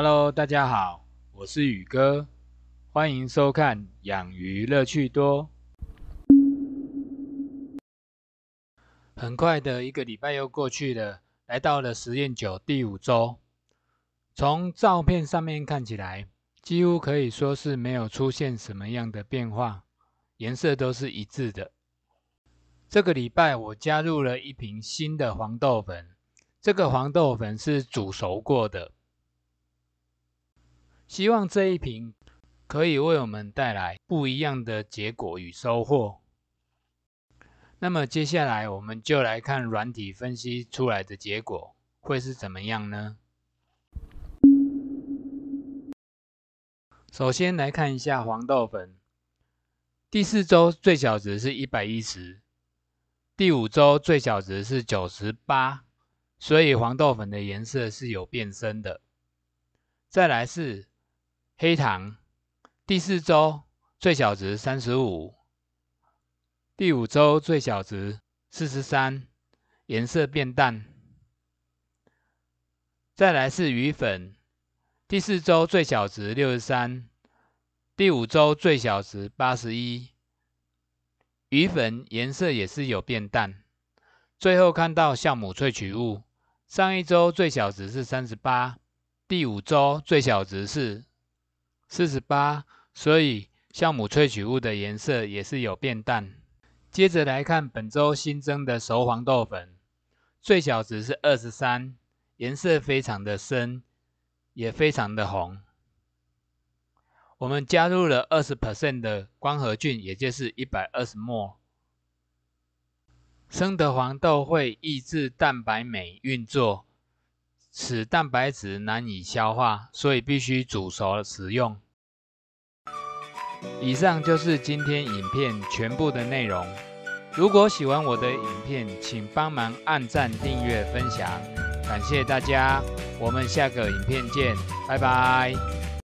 Hello，大家好，我是宇哥，欢迎收看养鱼乐趣多。很快的一个礼拜又过去了，来到了实验九第五周。从照片上面看起来，几乎可以说是没有出现什么样的变化，颜色都是一致的。这个礼拜我加入了一瓶新的黄豆粉，这个黄豆粉是煮熟过的。希望这一瓶可以为我们带来不一样的结果与收获。那么接下来我们就来看软体分析出来的结果会是怎么样呢？首先来看一下黄豆粉，第四周最小值是一百一十，第五周最小值是九十八，所以黄豆粉的颜色是有变深的。再来是。黑糖第四周最小值三十五，第五周最小值四十三，颜色变淡。再来是鱼粉，第四周最小值六十三，第五周最小值八十一，鱼粉颜色也是有变淡。最后看到酵母萃取物，上一周最小值是三十八，第五周最小值是。四十八，所以酵母萃取物的颜色也是有变淡。接着来看本周新增的熟黄豆粉，最小值是二十三，颜色非常的深，也非常的红。我们加入了二十 percent 的光合菌，也就是一百二十莫。生的黄豆会抑制蛋白酶运作。使蛋白质难以消化，所以必须煮熟食用。以上就是今天影片全部的内容。如果喜欢我的影片，请帮忙按赞、订阅、分享，感谢大家！我们下个影片见，拜拜。